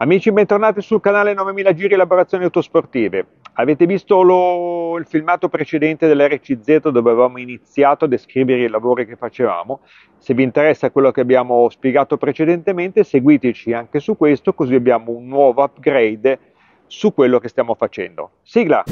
Amici bentornati sul canale 9000 Giri Elaborazioni Autosportive. Avete visto lo, il filmato precedente dell'RCZ dove avevamo iniziato a descrivere i lavori che facevamo. Se vi interessa quello che abbiamo spiegato precedentemente seguiteci anche su questo così abbiamo un nuovo upgrade su quello che stiamo facendo. Sigla!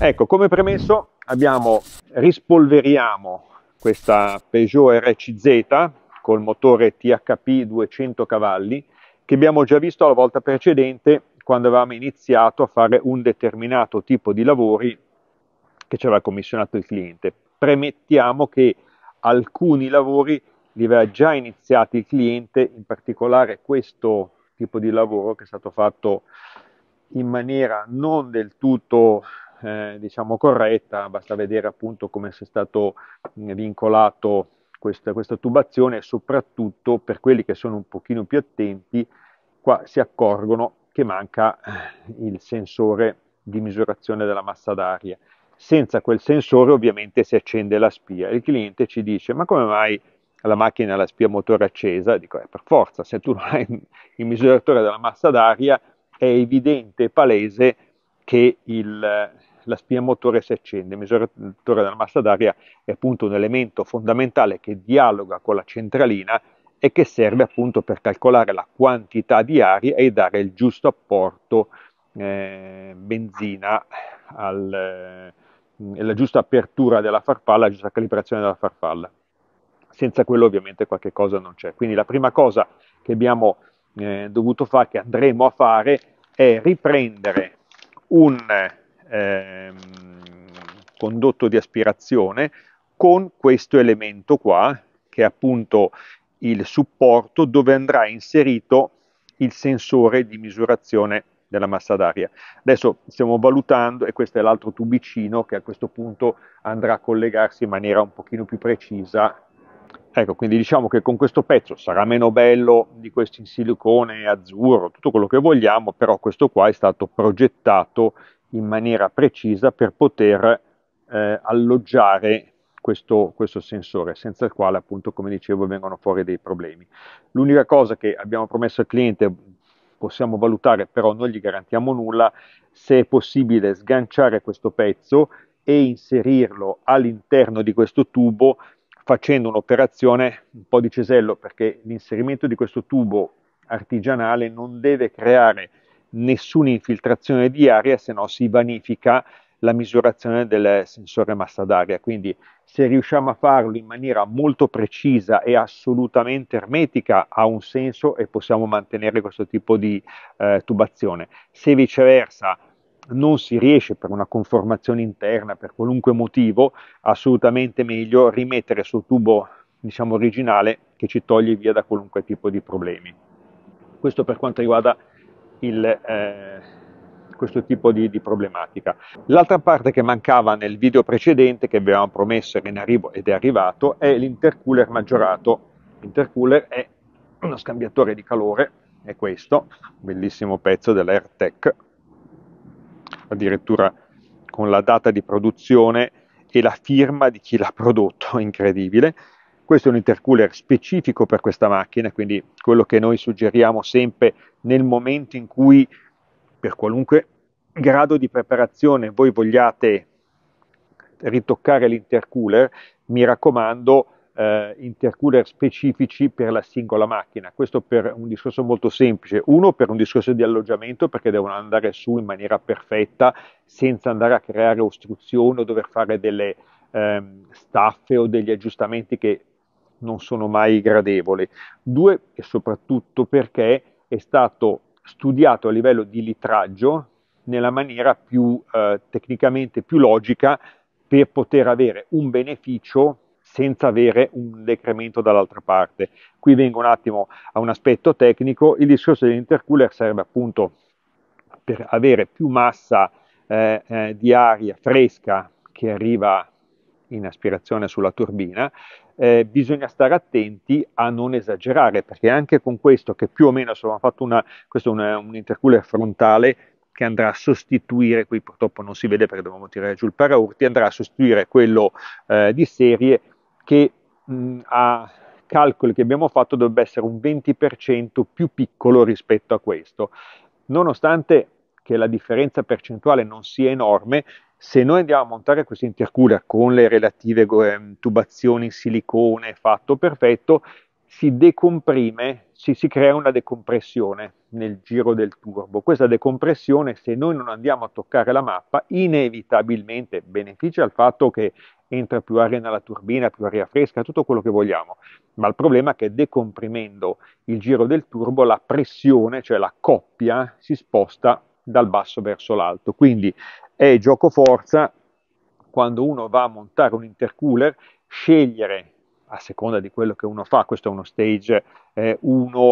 Ecco, come premesso abbiamo rispolveriamo questa Peugeot RCZ col motore THP 200 cavalli che abbiamo già visto la volta precedente quando avevamo iniziato a fare un determinato tipo di lavori che ci aveva commissionato il cliente. Premettiamo che alcuni lavori li aveva già iniziati il cliente, in particolare questo tipo di lavoro che è stato fatto in maniera non del tutto eh, diciamo corretta, basta vedere appunto come sia stato mm, vincolato questa, questa tubazione soprattutto per quelli che sono un pochino più attenti, qua si accorgono che manca eh, il sensore di misurazione della massa d'aria. Senza quel sensore ovviamente si accende la spia. Il cliente ci dice ma come mai la macchina ha la spia motore accesa? Dico eh, per forza, se tu non hai il misuratore della massa d'aria è evidente e palese che il, la spia motore si accende. Il misuratore della massa d'aria è appunto un elemento fondamentale che dialoga con la centralina e che serve appunto per calcolare la quantità di aria e dare il giusto apporto eh, benzina al, eh, la giusta apertura della farfalla, la giusta calibrazione della farfalla. Senza quello ovviamente qualche cosa non c'è. Quindi la prima cosa che abbiamo eh, dovuto fare, che andremo a fare, è riprendere un ehm, condotto di aspirazione con questo elemento qua, che è appunto il supporto dove andrà inserito il sensore di misurazione della massa d'aria. Adesso stiamo valutando, e questo è l'altro tubicino che a questo punto andrà a collegarsi in maniera un pochino più precisa Ecco, quindi diciamo che con questo pezzo sarà meno bello di questo in silicone azzurro, tutto quello che vogliamo, però questo qua è stato progettato in maniera precisa per poter eh, alloggiare questo, questo, sensore, senza il quale appunto, come dicevo, vengono fuori dei problemi. L'unica cosa che abbiamo promesso al cliente, possiamo valutare, però non gli garantiamo nulla, se è possibile sganciare questo pezzo e inserirlo all'interno di questo tubo facendo un'operazione un po' di cesello perché l'inserimento di questo tubo artigianale non deve creare nessuna infiltrazione di aria se no si vanifica la misurazione del sensore massa d'aria quindi se riusciamo a farlo in maniera molto precisa e assolutamente ermetica ha un senso e possiamo mantenere questo tipo di eh, tubazione se viceversa non si riesce per una conformazione interna, per qualunque motivo, assolutamente meglio rimettere sul tubo diciamo, originale che ci toglie via da qualunque tipo di problemi. Questo per quanto riguarda il, eh, questo tipo di, di problematica. L'altra parte che mancava nel video precedente, che avevamo promesso in arrivo ed è arrivato, è l'intercooler maggiorato. L'intercooler è uno scambiatore di calore, è questo, bellissimo pezzo dell'AirTech, addirittura con la data di produzione e la firma di chi l'ha prodotto, incredibile. Questo è un intercooler specifico per questa macchina, quindi quello che noi suggeriamo sempre nel momento in cui per qualunque grado di preparazione voi vogliate ritoccare l'intercooler, mi raccomando eh, intercooler specifici per la singola macchina. Questo per un discorso molto semplice. Uno, per un discorso di alloggiamento, perché devono andare su in maniera perfetta, senza andare a creare ostruzioni o dover fare delle ehm, staffe o degli aggiustamenti che non sono mai gradevoli. Due, e soprattutto perché è stato studiato a livello di litraggio nella maniera più eh, tecnicamente più logica per poter avere un beneficio senza avere un decremento dall'altra parte. Qui vengo un attimo a un aspetto tecnico, il discorso dell'intercooler serve appunto per avere più massa eh, eh, di aria fresca che arriva in aspirazione sulla turbina, eh, bisogna stare attenti a non esagerare, perché anche con questo, che più o meno abbiamo fatto una, questo è un, un, intercooler frontale che andrà a sostituire, qui purtroppo non si vede perché dobbiamo tirare giù il paraurti, andrà a sostituire quello eh, di serie che mh, a calcoli che abbiamo fatto dovrebbe essere un 20% più piccolo rispetto a questo. Nonostante che la differenza percentuale non sia enorme, se noi andiamo a montare questo intercooler con le relative ehm, tubazioni in silicone fatto perfetto, si decomprime, si, si, crea una decompressione nel giro del turbo. Questa decompressione, se noi non andiamo a toccare la mappa, inevitabilmente beneficia al fatto che entra più aria nella turbina, più aria fresca, tutto quello che vogliamo, ma il problema è che decomprimendo il giro del turbo la pressione, cioè la coppia, si sposta dal basso verso l'alto, quindi è gioco forza quando uno va a montare un intercooler, scegliere a seconda di quello che uno fa, questo è uno stage 1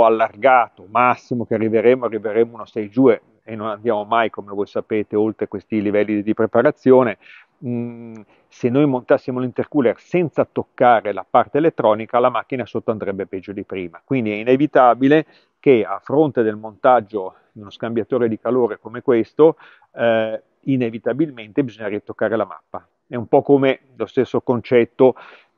eh, allargato, massimo che arriveremo, arriveremo uno stage 2 e non andiamo mai, come voi sapete, oltre questi livelli di preparazione, mh, se noi montassimo l'intercooler senza toccare la parte elettronica, la macchina sotto andrebbe peggio di prima. Quindi è inevitabile che a fronte del montaggio di uno scambiatore di calore come questo, eh, inevitabilmente bisogna ritoccare la mappa. È un po' come lo stesso concetto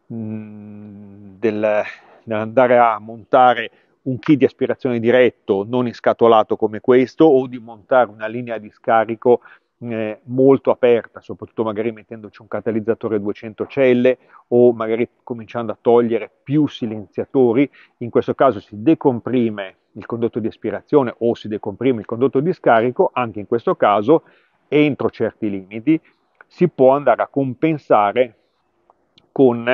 dell'andare a montare un kit di aspirazione diretto non in scatolato come questo o di montare una linea di scarico eh, molto aperta, soprattutto magari mettendoci un catalizzatore 200 celle o magari cominciando a togliere più silenziatori, in questo caso si decomprime il condotto di aspirazione o si decomprime il condotto di scarico, anche in questo caso entro certi limiti si può andare a compensare con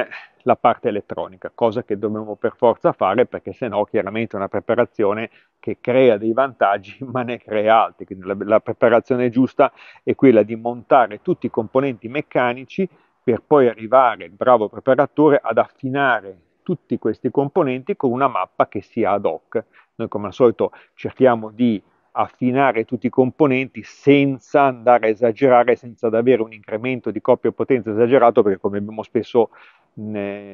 la parte elettronica, cosa che dobbiamo per forza fare perché se no chiaramente è una preparazione che crea dei vantaggi ma ne crea altri, quindi la, la preparazione giusta è quella di montare tutti i componenti meccanici per poi arrivare, il bravo preparatore, ad affinare tutti questi componenti con una mappa che sia ad hoc. Noi come al solito cerchiamo di affinare tutti i componenti senza andare a esagerare, senza ad avere un incremento di coppia e potenza esagerato, perché come abbiamo spesso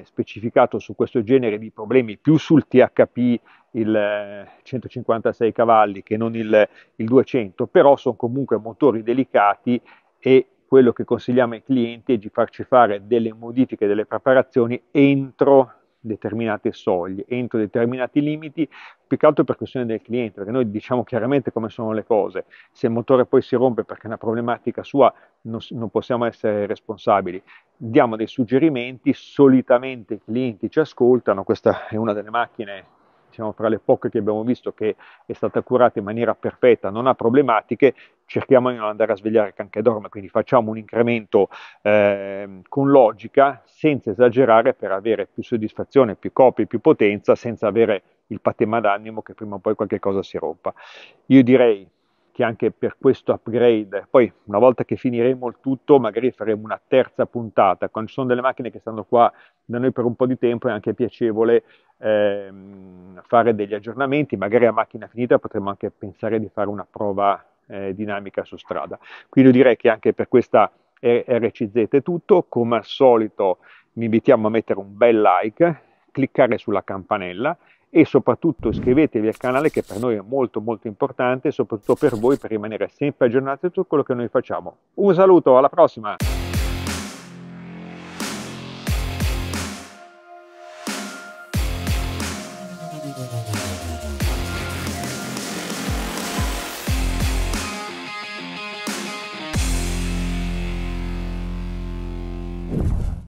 specificato su questo genere di problemi più sul THP il 156 eh, cavalli che non il, il 200, però sono comunque motori delicati e quello che consigliamo ai clienti è di farci fare delle modifiche, delle preparazioni entro determinate soglie, entro determinati limiti, più che altro per questione del cliente, perché noi diciamo chiaramente come sono le cose, se il motore poi si rompe perché è una problematica sua non, non possiamo essere responsabili, diamo dei suggerimenti, solitamente i clienti ci ascoltano, questa è una delle macchine diciamo, fra le poche che abbiamo visto che è stata curata in maniera perfetta, non ha problematiche cerchiamo di non andare a svegliare che anche dorme, quindi facciamo un incremento eh, con logica, senza esagerare per avere più soddisfazione, più copie, più potenza, senza avere il patema d'animo che prima o poi qualche cosa si rompa. Io direi che anche per questo upgrade, poi una volta che finiremo il tutto, magari faremo una terza puntata, quando ci sono delle macchine che stanno qua da noi per un po' di tempo è anche piacevole eh, fare degli aggiornamenti, magari a macchina finita potremmo anche pensare di fare una prova eh, dinamica su strada. Quindi io direi che anche per questa RCZ è tutto, come al solito vi invitiamo a mettere un bel like, cliccare sulla campanella e soprattutto iscrivetevi al canale che per noi è molto molto importante, soprattutto per voi per rimanere sempre aggiornati su quello che noi facciamo. Un saluto, alla prossima!